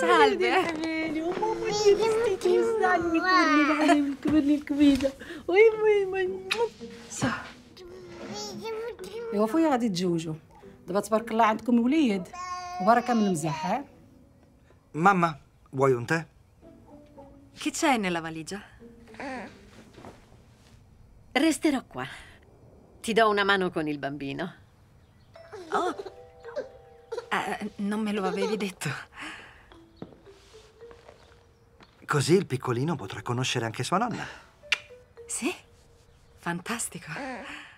Salve. Mamma mia, che stai anni con il capello capito. ايوا خويا غادي تجوجوا دابا تبارك الله عندكم وليد vuoi un tè? Che c'è nella valigia? Resterò qua. Ti do una mano con il bambino. Oh! Eh, non me lo avevi detto. Così il piccolino potrà conoscere anche sua nonna. Sì, fantastico. Eh.